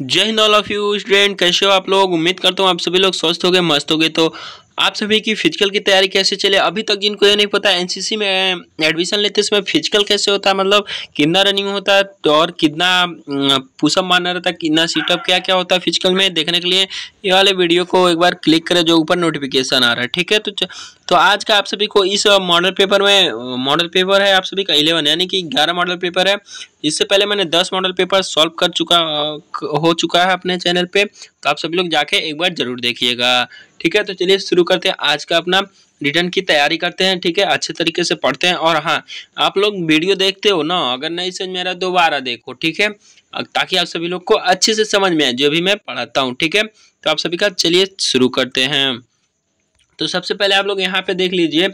जय Hind all of you student कैसे हो आप लोग उम्मीद करता हूँ आप सभी लोग स्वस्थ हो गए मस्त हो गए तो आप सभी की फिजिकल की तैयारी कैसे चले अभी तक जिनको ये नहीं पता एनसीसी में एडमिशन लेते समय फिजिकल कैसे होता है मतलब कितना रनिंग होता है और कितना पुशअप मारना रहता है कितना सीटअप क्या क्या होता है फिजिकल में देखने के लिए ये वाले वीडियो को एक बार क्लिक करें जो ऊपर नोटिफिकेशन आ रहा है ठीक है तो तो आज का आप सभी को इस मॉडल पेपर में मॉडल पेपर है आप सभी का इलेवन यानी कि ग्यारह मॉडल पेपर है इससे पहले मैंने दस मॉडल पेपर सॉल्व कर चुका हो चुका है अपने चैनल पर तो आप सभी लोग जाके एक बार जरूर देखिएगा ठीक है तो चलिए शुरू करते हैं आज का अपना रिटर्न की तैयारी करते हैं ठीक है अच्छे तरीके से पढ़ते हैं और हाँ आप लोग वीडियो देखते हो ना अगर नहीं समझ मेरा दोबारा देखो ठीक है ताकि आप सभी लोग को अच्छे से समझ में आए जो भी मैं पढ़ाता हूँ ठीक है तो आप सभी का चलिए शुरू करते हैं तो सबसे पहले आप लोग यहाँ पे देख लीजिए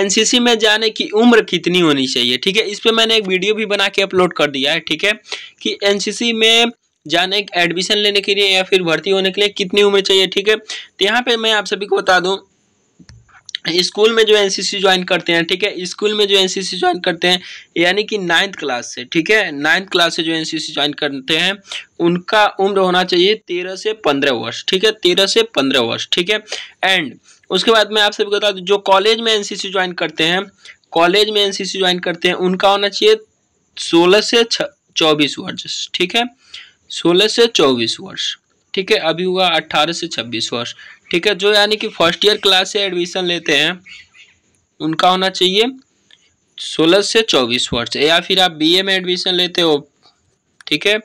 एनसीसी में जाने की उम्र कितनी होनी चाहिए ठीक है इस पर मैंने एक वीडियो भी बना के अपलोड कर दिया है ठीक है कि एनसीसी में जाने एडमिशन लेने के लिए या फिर भर्ती होने के लिए कितनी उम्र चाहिए ठीक है तो यहाँ पे मैं आप सभी को बता दूँ स्कूल में जो एनसीसी ज्वाइन करते हैं ठीक है स्कूल में जो एनसीसी ज्वाइन करते हैं यानी कि नाइन्थ क्लास से ठीक है नाइन्थ क्लास से जो एनसीसी ज्वाइन करते हैं उनका उम्र होना चाहिए तेरह से पंद्रह वर्ष ठीक है तेरह से पंद्रह वर्ष ठीक है एंड उसके बाद मैं आप सभी बता दूँ जो कॉलेज में एन ज्वाइन करते हैं कॉलेज में एन ज्वाइन करते हैं उनका होना चाहिए सोलह से चौबीस वर्ष ठीक है सोलह से चौबीस वर्ष ठीक है अभी हुआ अट्ठारह से छब्बीस वर्ष ठीक है जो यानी कि फर्स्ट ईयर क्लास से एडमिशन लेते हैं उनका होना चाहिए सोलह से चौबीस वर्ष या फिर आप बीए में एडमिशन लेते हो ठीक है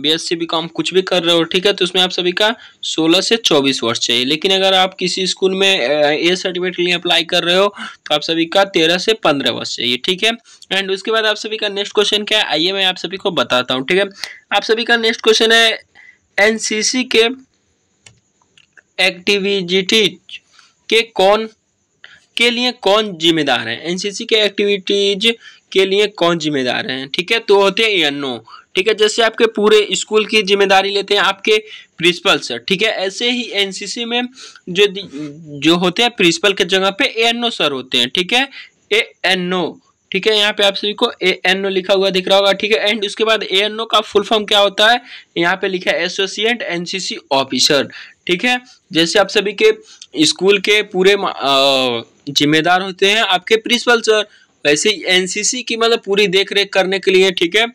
बीएससी बीकॉम कुछ भी कर रहे हो ठीक है तो उसमें आप सभी का 16 से 24 वर्ष चाहिए लेकिन अगर आप किसी स्कूल में ए सर्टिफिकेट के लिए अप्लाई कर रहे हो तो आप सभी का 13 से 15 वर्ष चाहिए ठीक है एंड उसके बाद आप सभी का नेक्स्ट क्वेश्चन क्या है आइए मैं आप सभी को बताता हूँ ठीक है आप सभी का नेक्स्ट क्वेश्चन है एन के एक्टिविजिटी के कौन के लिए कौन जिम्मेदार है एनसीसी के एक्टिविटीज के लिए कौन जिम्मेदार है ठीक है तो होते हैं एनओ ठीक है जैसे आपके पूरे स्कूल की जिम्मेदारी लेते हैं आपके प्रिंसिपल सर ठीक है ऐसे ही एनसीसी में जो जो होते हैं प्रिंसिपल के जगह पे ओ सर होते हैं ठीक है ए एन ओ ठीक है यहाँ पे आप सभी को ए एन ओ लिखा हुआ दिख रहा होगा ठीक है एंड उसके बाद ए एन ओ का फुल फॉर्म क्या होता है यहाँ पे लिखा है एसोसिएट एनसीसी ऑफिसर ठीक है जैसे आप सभी के स्कूल के पूरे जिम्मेदार होते हैं आपके प्रिंसिपल सर वैसे तो एनसीसी की मतलब पूरी देख रेख करने के लिए ठीक है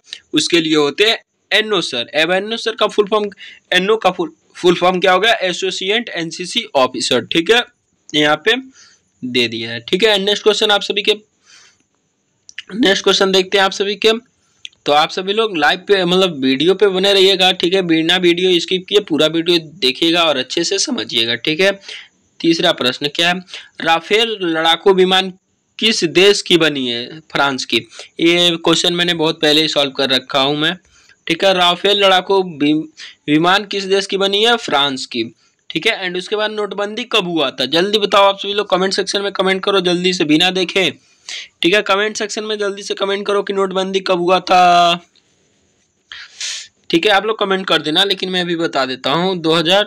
उसके लिए होते हैं एनओ सर एव एनओ सर का फुल फॉर्म एनओ का फुल फुल फॉर्म क्या होगा एसोसिएट एनसीसी ऑफिसर ठीक है यहाँ पे दे दिया है ठीक है नेक्स्ट क्वेश्चन आप सभी के नेक्स्ट क्वेश्चन देखते हैं आप सभी के तो आप सभी लोग लाइव पे मतलब वीडियो पे बने रहिएगा ठीक है बिना वीडियो स्किप किए पूरा वीडियो देखिएगा और अच्छे से समझिएगा ठीक है तीसरा प्रश्न क्या है राफेल लड़ाकू विमान किस देश की बनी है फ्रांस की ये क्वेश्चन मैंने बहुत पहले ही सॉल्व कर रखा हूँ मैं ठीक है राफेल लड़ाकू विमान किस देश की बनी है फ्रांस की ठीक है एंड उसके बाद नोटबंदी कब हुआ था जल्दी बताओ आप सभी लोग कमेंट सेक्शन में कमेंट करो जल्दी से बिना देखे ठीक है कमेंट सेक्शन में जल्दी से कमेंट करो कि नोटबंदी कब हुआ था ठीक है आप लोग कमेंट कर देना लेकिन मैं अभी बता देता हूँ 2016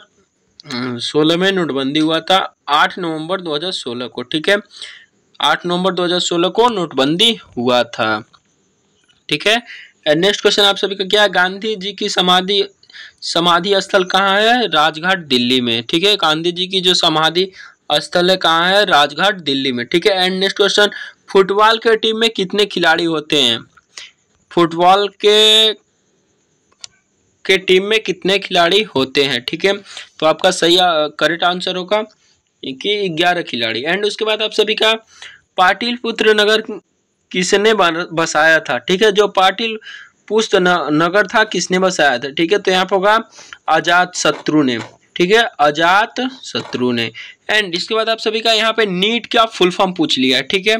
अं, में नोटबंदी हुआ था 8 नवंबर 2016 को ठीक है आठ नवंबर 2016 को नोटबंदी हुआ था ठीक है नेक्स्ट क्वेश्चन आप सभी का क्या है गांधी जी की समाधि समाधि स्थल कहाँ है राजघाट दिल्ली में ठीक है गांधी जी की जो समाधि स्थल है कहाँ है राजघाट दिल्ली में ठीक है एंड नेक्स्ट क्वेश्चन फुटबॉल के टीम में कितने खिलाड़ी होते हैं फुटबॉल के के टीम में कितने खिलाड़ी होते हैं ठीक है तो आपका सही करेक्ट आंसर होगा कि ग्यारह खिलाड़ी एंड उसके बाद आप सभी का पाटिल पुत्र नगर किसने बसाया था ठीक है जो पाटिल पुष्ट नगर था किसने बसाया था ठीक है तो यहाँ पर होगा आजाद शत्रु ने ठीक है अजात शत्रु ने एंड इसके बाद आप सभी का यहाँ पे नीट का फुल फॉर्म पूछ लिया है ठीक है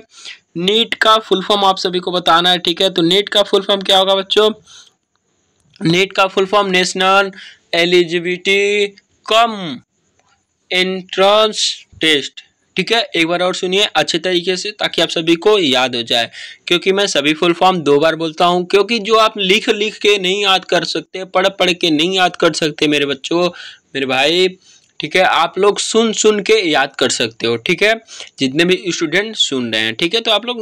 नीट का फुल फॉर्म आप सभी को बताना है ठीक है तो नीट का फुल फॉर्म क्या होगा बच्चों नीट का full form national eligibility cum entrance test ठीक है एक बार और सुनिए अच्छे तरीके से ताकि आप सभी को याद हो जाए क्योंकि मैं सभी फुल फॉर्म दो बार बोलता हूँ क्योंकि जो आप लिख लिख के नहीं याद कर सकते पढ़ पढ़ के नहीं याद कर सकते मेरे बच्चों मेरे भाई ठीक है आप लोग सुन सुन के याद कर सकते हो ठीक है जितने भी स्टूडेंट सुन रहे हैं ठीक है तो आप लोग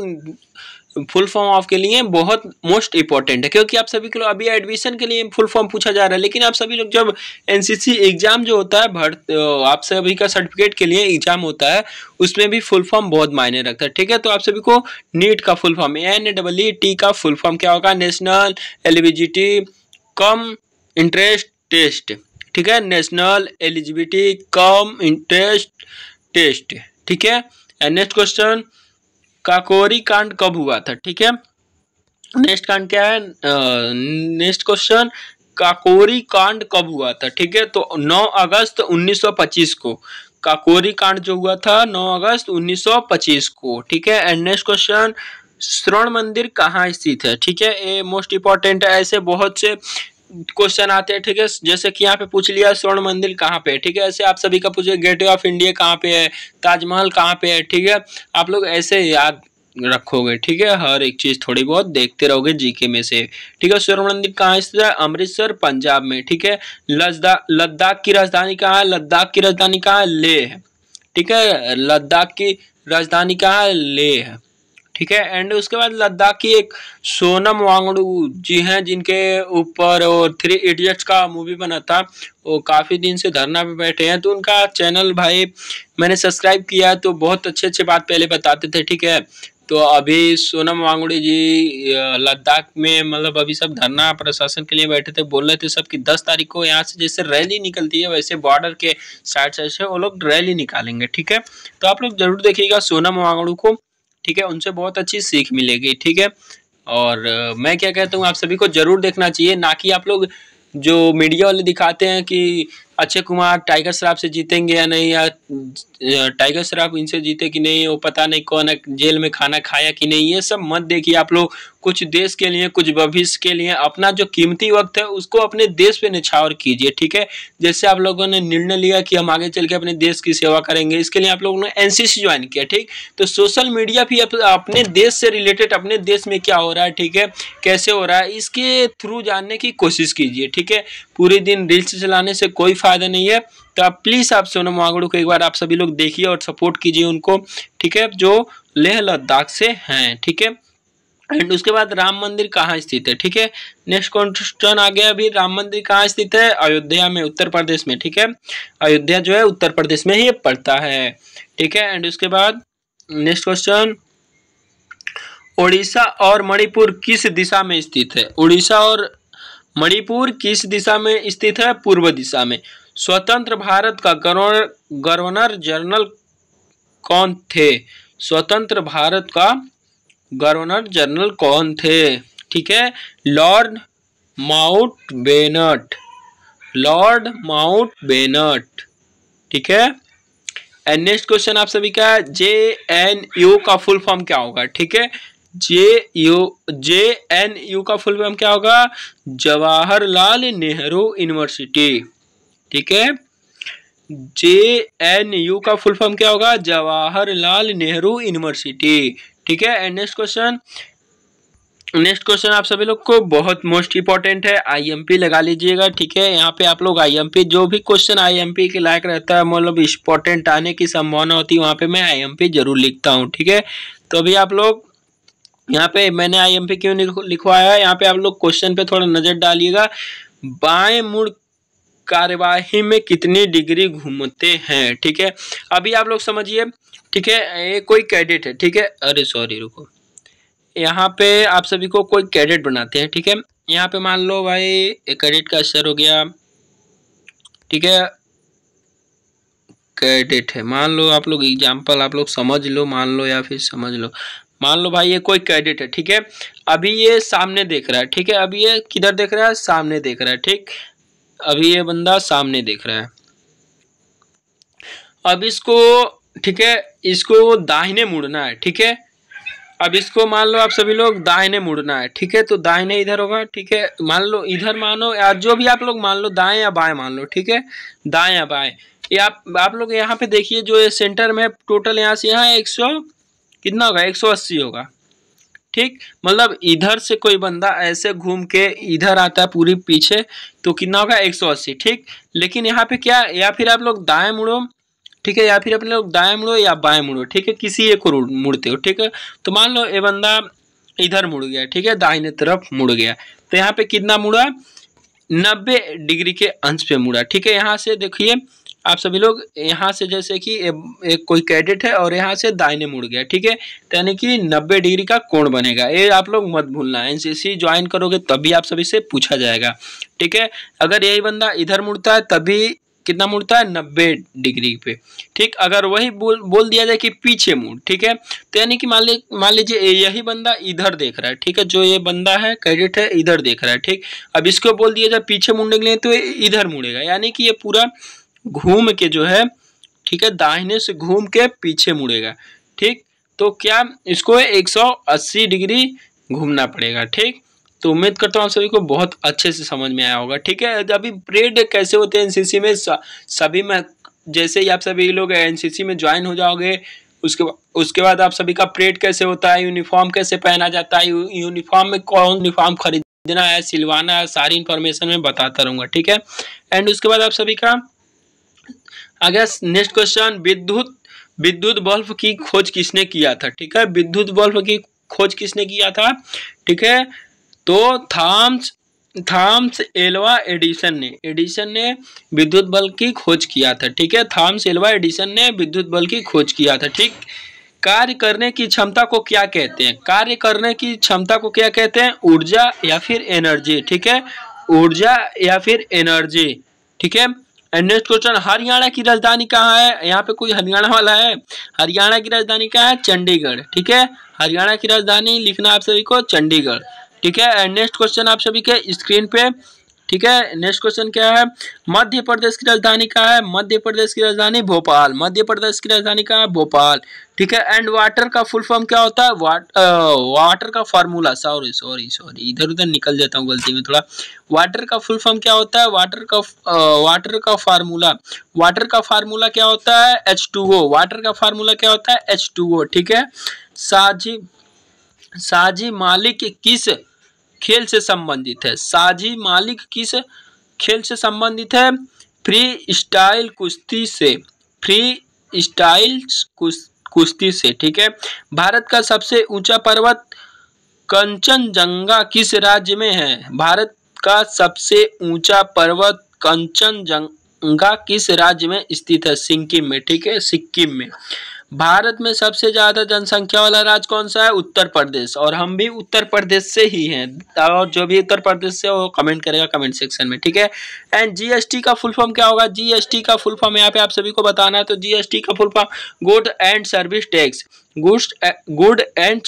फुल फॉर्म आपके लिए बहुत मोस्ट इंपॉर्टेंट है क्योंकि आप सभी के लोग अभी एडमिशन के लिए फुल फॉर्म पूछा जा रहा है लेकिन आप सभी लोग जब एनसीसी एग्जाम जो होता है भर्त आप सभी का सर्टिफिकेट के लिए एग्जाम होता है उसमें भी फुल फॉर्म बहुत मायने रखता है ठीक है तो आप सभी को नीट का full form N double E T का फुल फॉर्म क्या होगा national eligibility cum interest test ठीक है national eligibility cum interest test ठीक है नेक्स्ट क्वेश्चन काकोरी कांड कब हुआ था ठीक है नेक्स्ट कांड क्या है नेक्स्ट क्वेश्चन काकोरी कांड कब हुआ था ठीक है तो 9 अगस्त 1925 को काकोरी कांड जो हुआ था 9 अगस्त 1925 को ठीक है एंड नेक्स्ट क्वेश्चन स्वर्ण मंदिर कहाँ स्थित है ठीक है ये मोस्ट इंपॉर्टेंट है ऐसे बहुत से क्वेश्चन आते हैं ठीक है जैसे कि यहाँ पे पूछ लिया स्वर्ण मंदिर कहाँ पे है ठीक है ऐसे आप सभी का पूछे गेटवे ऑफ इंडिया कहाँ पे है ताजमहल कहाँ पे है ठीक है आप लोग ऐसे याद रखोगे ठीक है हर एक चीज़ थोड़ी बहुत देखते रहोगे जीके में से ठीक है स्वर्ण मंदिर कहाँ स्थित है अमृतसर पंजाब में ठीक है लद्दाख की राजधानी कहाँ है लद्दाख की राजधानी कहाँ है लेह ठीक है लद्दाख की राजधानी कहाँ है लेह ठीक है एंड उसके बाद लद्दाख की एक सोनम वांगड़ू जी हैं जिनके ऊपर और थ्री इडियट्स का मूवी बना था वो काफ़ी दिन से धरना पे बैठे हैं तो उनका चैनल भाई मैंने सब्सक्राइब किया तो बहुत अच्छे अच्छे बात पहले बताते थे ठीक है तो अभी सोनम वांगड़ी जी लद्दाख में मतलब अभी सब धरना प्रशासन के लिए बैठे थे बोल रहे थे सब कि दस तारीख को यहाँ से जैसे रैली निकलती है वैसे बॉर्डर के साइड साइड से वो लोग रैली निकालेंगे ठीक है तो आप लोग जरूर देखिएगा सोनम वांगड़ू को ठीक है उनसे बहुत अच्छी सीख मिलेगी ठीक है और मैं क्या कहता हूँ आप सभी को ज़रूर देखना चाहिए ना कि आप लोग जो मीडिया वाले दिखाते हैं कि अक्षय कुमार टाइगर श्राफ से जीतेंगे या नहीं या टाइगर श्राफ इनसे जीते कि नहीं वो पता नहीं कौन है जेल में खाना खाया कि नहीं ये सब मत देखिए आप लोग कुछ देश के लिए कुछ भविष्य के लिए अपना जो कीमती वक्त है उसको अपने देश पे निछावर कीजिए ठीक है जैसे आप लोगों ने निर्णय लिया कि हम आगे चल के अपने देश की सेवा करेंगे इसके लिए आप लोगों ने एन ज्वाइन किया ठीक तो सोशल मीडिया भी अपने देश से रिलेटेड अपने देश में क्या हो रहा है ठीक है कैसे हो रहा है इसके थ्रू जानने की कोशिश कीजिए ठीक है पूरे दिन रील्स चलाने से कोई फ़ायदा नहीं है तो आप प्लीज़ आप सोनम वांगड़ू को एक बार आप सभी लोग देखिए और सपोर्ट कीजिए उनको ठीक है जो लेह लद्दाख से हैं ठीक है एंड उसके बाद राम मंदिर कहाँ स्थित है ठीक है नेक्स्ट क्वेश्चन आ गया अभी राम मंदिर कहाँ स्थित है अयोध्या में उत्तर प्रदेश में ठीक है अयोध्या जो है उत्तर प्रदेश में ही पड़ता है ठीक है एंड उसके बाद नेक्स्ट क्वेश्चन ओडिशा और मणिपुर किस दिशा में स्थित है ओडिशा और मणिपुर किस दिशा में स्थित है पूर्व दिशा में स्वतंत्र भारत का गवर्नर जनरल कौन थे स्वतंत्र भारत का गवर्नर जनरल कौन थे ठीक है Lord Mountbatten Lord Mountbatten ठीक है एंड नेक्स्ट क्वेश्चन आप सभी का जे एन यू का फुल फॉर्म क्या होगा ठीक है J U J N U का फुल फॉर्म क्या होगा जवाहरलाल नेहरू यूनिवर्सिटी ठीक है जे एन यू का फुल फॉर्म क्या होगा जवाहरलाल नेहरू यूनिवर्सिटी ठीक है and next question next question आप सभी लोग को बहुत मोस्ट इंपॉर्टेंट है आईएमपी लगा लीजिएगा ठीक है यहाँ पे आप लोग आईएमपी जो भी क्वेश्चन आईएमपी के लायक रहता है मतलब इंपॉर्टेंट आने की संभावना होती है वहाँ पे मैं आईएमपी जरूर लिखता हूँ ठीक है तो अभी आप लोग यहाँ पे मैंने आई एम पी क्यों लिखवाया है यहाँ पे आप लोग क्वेश्चन पे थोड़ा नजर डालिएगा बाएं मुड़ कार्यवाही में कितनी डिग्री घूमते हैं ठीक है अभी आप लोग समझिए ठीक है ये कोई कैडेट है ठीक है अरे सॉरी रुको यहाँ पे आप सभी को कोई कैडेट बनाते हैं ठीक है यहाँ पे मान लो भाई कैडेट का असर हो गया ठीक है कैडेट है मान लो आप लोग एग्जाम्पल आप लोग समझ लो मान लो या फिर समझ लो मान लो भाई ये कोई कैडेट है ठीक है अभी ये सामने देख रहा है ठीक है अभी ये किधर देख रहा है सामने देख रहा है ठीक अभी ये बंदा सामने देख रहा है अब इसको ठीक है इसको दाहिने मुड़ना है ठीक है अब इसको मान लो आप सभी लोग दाहिने मुड़ना है ठीक है तो दाहिने इधर होगा ठीक है मान लो इधर मानो या जो भी आप लोग मान लो दाएं या बाएं मान लो ठीक है दाएं या बाएं ये आप आप लोग यहाँ पे देखिए जो ये सेंटर में टोटल यहाँ से यहाँ एक सौ कितना होगा एक सौ अस्सी होगा ठीक मतलब इधर से कोई बंदा ऐसे घूम के इधर आता है पूरी पीछे तो कितना होगा एक सौ अस्सी ठीक लेकिन यहाँ पे क्या या फिर आप लोग दाएं मुड़ो ठीक है या फिर अपने लोग दाएं मुड़ो या बाएं मुड़ो ठीक है किसी एक को मुड़ते हो ठीक है तो मान लो ये बंदा इधर मुड़ गया ठीक है दाहिने तरफ मुड़ गया तो यहाँ पे कितना मुड़ा नब्बे डिग्री के अंश पे मुड़ा ठीक है यहाँ से देखिए आप सभी लोग यहाँ से जैसे कि ए, एक कोई कैडेट है और यहाँ से दाइने मुड़ गया ठीक है तो यानी कि नब्बे डिग्री का कोण बनेगा ये आप लोग मत भूलना एनसीसी ज्वाइन करोगे तभी आप सभी से पूछा जाएगा ठीक है अगर यही बंदा इधर मुड़ता है तभी कितना मुड़ता है नब्बे डिग्री पे ठीक अगर वही बोल बोल दिया जाए कि पीछे मुड़ ठीक है तो यानी कि मान ली मान लीजिए यही बंदा इधर देख रहा है ठीक है जो ये बंदा है कैडेट है इधर देख रहा है ठीक अब इसको बोल दिया जाए पीछे मुड़ने के लिए तो इधर मुड़ेगा यानी कि ये पूरा घूम के जो है ठीक है दाहिने से घूम के पीछे मुड़ेगा ठीक तो क्या इसको 180 डिग्री घूमना पड़ेगा ठीक तो उम्मीद करता हूँ आप सभी को बहुत अच्छे से समझ में आया होगा ठीक है अभी परेड कैसे होते हैं एनसीसी में सभी में जैसे ही आप सभी लोग एनसीसी में ज्वाइन हो जाओगे उसके उसके बाद आप सभी का परेड कैसे होता है यूनिफॉर्म कैसे पहना जाता है यूनिफॉर्म में कौन यूनिफॉर्म खरीदना है सिलवाना है सारी इन्फॉर्मेशन मैं बताता रहूँगा ठीक है एंड उसके बाद आप सभी का आगे नेक्स्ट क्वेश्चन विद्युत विद्युत बल्ब की खोज किसने किया था ठीक है विद्युत बल्ब की खोज किसने किया था ठीक है तो थाम्स थाम्स एलवा एडिसन ने एडिसन ने विद्युत बल्ब की खोज किया था ठीक है थाम्स एलवा एडिसन ने विद्युत बल्ब की खोज किया था ठीक कार्य करने की क्षमता को क्या कहते हैं कार्य करने की क्षमता को क्या कहते हैं ऊर्जा या फिर एनर्जी ठीक है ऊर्जा या फिर एनर्जी ठीक है एंड नेक्स्ट क्वेश्चन हरियाणा की राजधानी कहाँ है यहाँ पे कोई हरियाणा वाला है हरियाणा की राजधानी कहाँ है चंडीगढ़ ठीक है हरियाणा की राजधानी लिखना आप सभी को चंडीगढ़ ठीक है एंड नेक्स्ट क्वेश्चन आप सभी के स्क्रीन पे ठीक है नेक्स्ट क्वेश्चन क्या है मध्य प्रदेश की राजधानी का है मध्य प्रदेश की राजधानी भोपाल मध्य प्रदेश की राजधानी का है भोपाल ठीक है एंड वाटर का फुल फॉर्म क्या होता है वाट, आ, वाटर का फॉर्मूला सॉरी सॉरी सॉरी इधर उधर निकल जाता हूँ गलती में थोड़ा वाटर का फुल फॉर्म क्या होता है वाटर का आ, वाटर का फार्मूला वाटर का फार्मूला क्या होता है एच वाटर का फार्मूला क्या होता है एच ठीक है साझी साझी मालिक किस खेल से संबंधित है साजी मालिक किस खेल से संबंधित है फ्री स्टाइल कुश्ती से फ्री स्टाइल कुश्ती से ठीक है भारत का सबसे ऊंचा पर्वत कंचनजंगा किस राज्य में है भारत का सबसे ऊंचा पर्वत कंचनजंगा किस राज्य में स्थित है सिक्किम में ठीक है सिक्किम में भारत में सबसे ज़्यादा जनसंख्या वाला राज्य कौन सा है उत्तर प्रदेश और हम भी उत्तर प्रदेश से ही हैं और जो भी उत्तर प्रदेश से वो कमेंट करेगा कमेंट सेक्शन में ठीक है एंड जीएसटी का फुल फॉर्म क्या होगा जीएसटी का फुल फॉर्म यहाँ पे आप सभी को बताना है तो जीएसटी का full form good and service tax good good and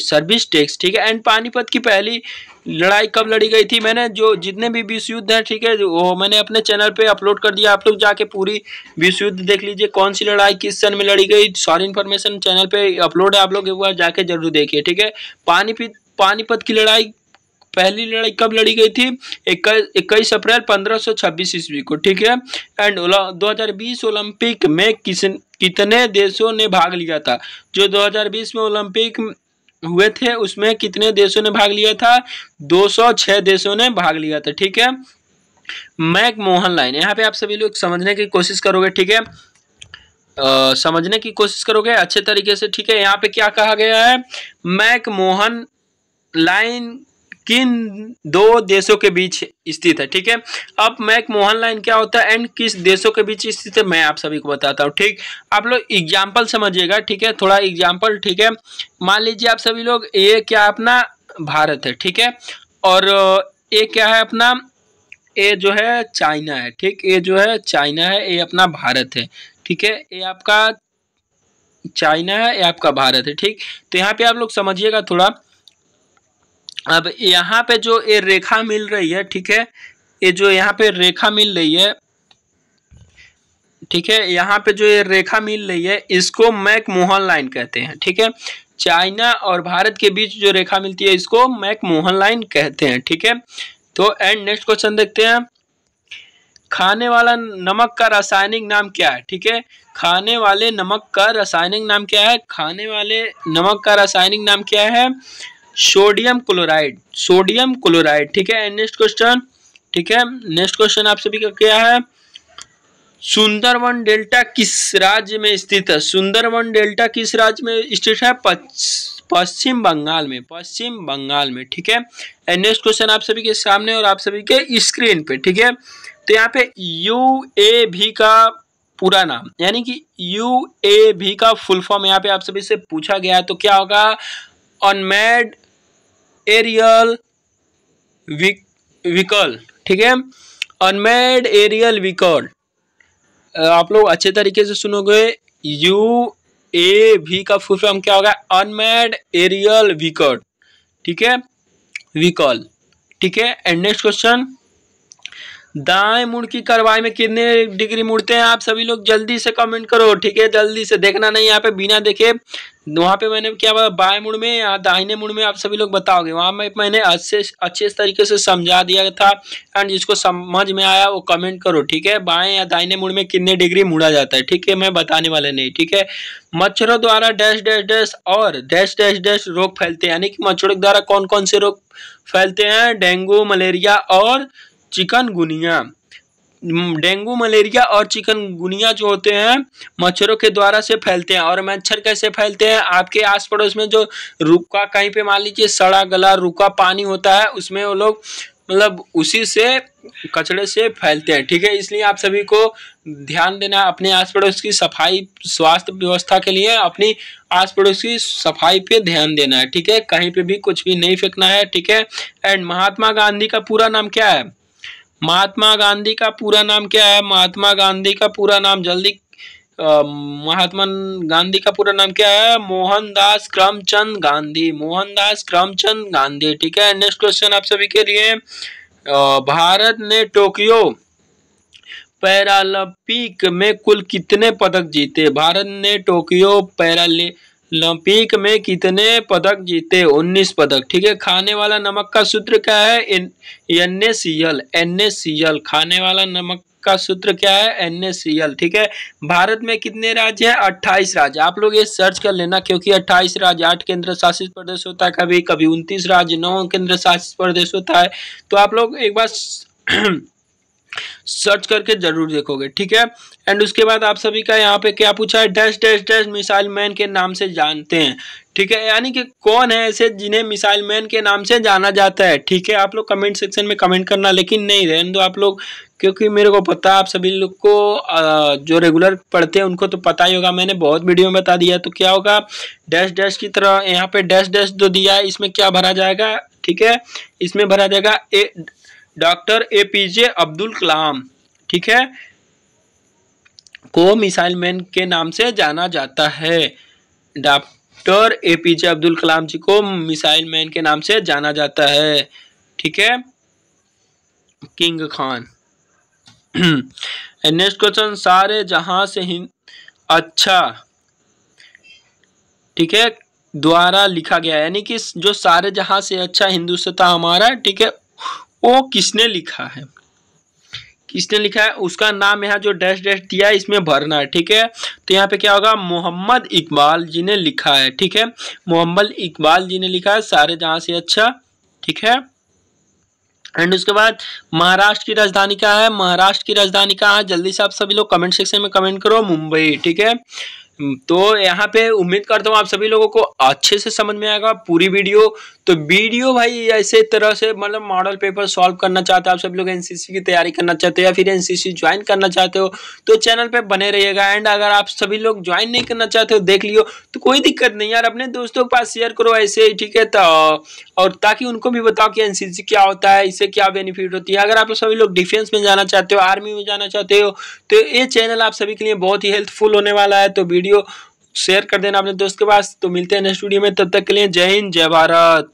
service tax ठीक है एंड पानीपत की पहली लड़ाई कब लड़ी गई थी मैंने जो जितने भी विश्व युद्ध हैं ठीक है वो मैंने अपने चैनल पे अपलोड कर दिया आप लोग जाके पूरी विश्व युद्ध देख लीजिए कौन सी लड़ाई किस सन में लड़ी गई सारी इन्फॉर्मेशन चैनल पे अपलोड है आप लोग एक बार जाके जरूर देखिए ठीक है पानीपत पानीपत की लड़ाई पहली लड़ाई कब लड़ी गई थी इक्कीस अप्रैल पंद्रह ईस्वी को ठीक है एंड दो ओलंपिक में किस कितने देशों ने भाग लिया था जो 2020 में ओलंपिक हुए थे उसमें कितने देशों ने भाग लिया था 206 देशों ने भाग लिया था ठीक है मैक मोहन लाइन यहाँ पे आप सभी लोग समझने की कोशिश करोगे ठीक है आ, समझने की कोशिश करोगे अच्छे तरीके से ठीक है यहाँ पे क्या कहा गया है मैक मोहन लाइन किन दो देशों के बीच स्थित है ठीक है अब मैक मोहन लाइन क्या होता है एंड किस देशों के बीच स्थित है मैं आप सभी को बताता हूँ ठीक आप लोग एग्जाम्पल समझिएगा ठीक है थोड़ा एग्जाम्पल ठीक है मान लीजिए आप सभी लोग ये क्या अपना भारत है ठीक है और ये क्या है अपना ये जो है चाइना है ठीक ये जो है चाइना है ये अपना भारत है ठीक है ये आपका चाइना है ये आपका भारत है ठीक तो यहाँ पे आप लोग समझिएगा थोड़ा अब यहाँ पे जो ये रेखा मिल रही है ठीक है ये जो यहाँ पे रेखा मिल रही है ठीक है यहाँ पे जो ये रेखा मिल रही है इसको मैक मोहन लाइन कहते हैं ठीक है चाइना और भारत के बीच जो रेखा मिलती है इसको मैक मोहन लाइन कहते हैं ठीक है तो एंड नेक्स्ट क्वेश्चन देखते हैं खाने वाला नमक का रासायनिक नाम क्या है ठीक है खाने वाले नमक का रासायनिक नाम क्या है खाने वाले नमक का रासायनिक नाम क्या है सोडियम क्लोराइड सोडियम क्लोराइड ठीक है नेक्स्ट क्वेश्चन ठीक है नेक्स्ट क्वेश्चन आप सभी का क्या है सुंदरवन डेल्टा किस राज्य में स्थित है सुंदरवन डेल्टा किस राज्य में स्थित है पश्चिम बंगाल में पश्चिम बंगाल में ठीक है नेक्स्ट क्वेश्चन आप सभी के सामने और आप सभी के स्क्रीन पे ठीक है तो यहाँ पे यू ए भी का पूरा नाम यानी कि यू ए भी का फुल फॉर्म यहाँ पे आप सभी से पूछा गया तो क्या होगा अनमेड एरियल व्हीकल ठीक है अनमेड एरियल व्हीकल आप लोग अच्छे तरीके से सुनोगे यू ए वी का फुल फॉर्म क्या होगा अनमेड एरियल व्हीकल ठीक है व्हीकल ठीक है एंड नेक्स्ट क्वेश्चन दाएं मुड़ की कार्रवाई में कितने डिग्री मुड़ते हैं आप सभी लोग जल्दी से कमेंट करो ठीक है जल्दी से देखना नहीं यहाँ पे बिना देखे वहाँ पे मैंने क्या बोला बाएं मुड़ में या दाहिने मुड़ में आप सभी लोग बताओगे वहाँ में मैंने अच्छे अच्छे तरीके से समझा दिया था एंड जिसको समझ में आया वो कमेंट करो ठीक है बाएं या दाहिने मुड़ में कितने डिग्री मुड़ा जाता है ठीक है मैं बताने वाले नहीं ठीक है मच्छरों द्वारा डैश डैश डैश और डैश डैश डैश रोग फैलते हैं यानी कि मच्छरों द्वारा कौन कौन से रोग फैलते हैं डेंगू मलेरिया और चिकनगुनिया डेंगू मलेरिया और चिकनगुनिया जो होते हैं मच्छरों के द्वारा से फैलते हैं और मच्छर कैसे फैलते हैं आपके आस पड़ोस में जो रुका कहीं पे मान लीजिए सड़ा गला रुका पानी होता है उसमें वो लोग मतलब उसी से कचड़े से फैलते हैं ठीक है इसलिए आप सभी को ध्यान देना है अपने आस पड़ोस की सफाई स्वास्थ्य व्यवस्था के लिए अपनी आस पड़ोस की सफाई पे ध्यान देना है ठीक है कहीं पे भी कुछ भी नहीं फेंकना है ठीक है एंड महात्मा गांधी का पूरा नाम क्या है महात्मा गांधी का पूरा नाम क्या है महात्मा गांधी का पूरा नाम जल्दी महात्मा गांधी का पूरा नाम क्या है मोहनदास करमचंद गांधी मोहनदास करमचंद गांधी ठीक है नेक्स्ट क्वेश्चन आप सभी के लिए भारत ने टोक्यो पैरालंपिक में कुल कितने पदक जीते भारत ने टोक्यो पैराली ओलंपिक में कितने पदक जीते 19 पदक ठीक है खाने वाला नमक का सूत्र क्या है N N A C L N A C L खाने वाला नमक का सूत्र क्या है एन ठीक है भारत में कितने राज्य हैं अट्ठाईस राज्य आप लोग ये सर्च कर लेना क्योंकि अट्ठाईस राज्य आठ केंद्र शासित प्रदेश होता है कभी कभी उनतीस राज्य नौ केंद्र शासित प्रदेश होता है तो आप लोग एक बार सर्च करके जरूर देखोगे ठीक है एंड उसके बाद आप सभी का यहाँ पे क्या पूछा है dash dash dash missile man के नाम से जानते हैं ठीक है यानी कि कौन है ऐसे जिन्हें मिसाइल मैन के नाम से जाना जाता है ठीक है आप लोग कमेंट सेक्शन में कमेंट करना लेकिन नहीं रहे तो आप लोग क्योंकि मेरे को पता है आप सभी लोग को जो रेगुलर पढ़ते हैं उनको तो पता ही होगा मैंने बहुत वीडियो में बता दिया तो क्या होगा डैश डैश की तरह यहाँ पे डैश डैश जो दिया है इसमें क्या भरा जाएगा ठीक है इसमें भरा जाएगा A doctor A P J Abdul Kalam ठीक है को मिसाइल मैन के नाम से जाना जाता है doctor A P J Abdul Kalam ji को मिसाइल मैन के नाम से जाना जाता है ठीक है किंग खान नेक्स्ट क्वेश्चन सारे जहां से हिंद अच्छा ठीक है द्वारा लिखा गया यानी कि जो सारे जहां से अच्छा हिंदुस्तान हमारा ठीक है ओ किसने लिखा है किसने लिखा है उसका नाम यहाँ जो डैश डैश दिया है इसमें भरना है ठीक है तो यहाँ पे क्या होगा मोहम्मद इकबाल जी ने लिखा है ठीक है मोहम्मद इकबाल जी ने लिखा है सारे जहाँ से अच्छा ठीक है एंड उसके बाद महाराष्ट्र की राजधानी क्या है महाराष्ट्र की राजधानी कहाँ है जल्दी से आप सभी लोग कमेंट सेक्शन में कमेंट करो मुंबई ठीक है हम्म, तो यहाँ पे उम्मीद करता हूँ आप सभी लोगों को अच्छे से समझ में आएगा पूरी वीडियो तो वीडियो भाई ऐसे तरह से मतलब मॉडल पेपर सॉल्व करना चाहते हो आप सभी लोग एनसीसी की तैयारी करना चाहते हो या फिर एनसीसी ज्वाइन करना चाहते हो तो चैनल पे बने रहिएगा एंड अगर आप सभी लोग ज्वाइन नहीं करना चाहते हो देख लियो तो कोई दिक्कत नहीं यार अपने दोस्तों के पास शेयर करो ऐसे ही ठीक है तो और ताकि उनको भी बताओ कि एनसीसी क्या होता है इससे क्या बेनिफिट होती है अगर आप सभी लोग डिफेंस में जाना चाहते हो आर्मी में जाना चाहते हो तो ये चैनल आप सभी के लिए बहुत ही हेल्पफुल होने वाला है तो वीडियो वीडियो शेयर कर देना अपने दोस्त के पास तो मिलते हैं नेक्स्ट वीडियो में तब तक के लिए जय हिंद जय भारत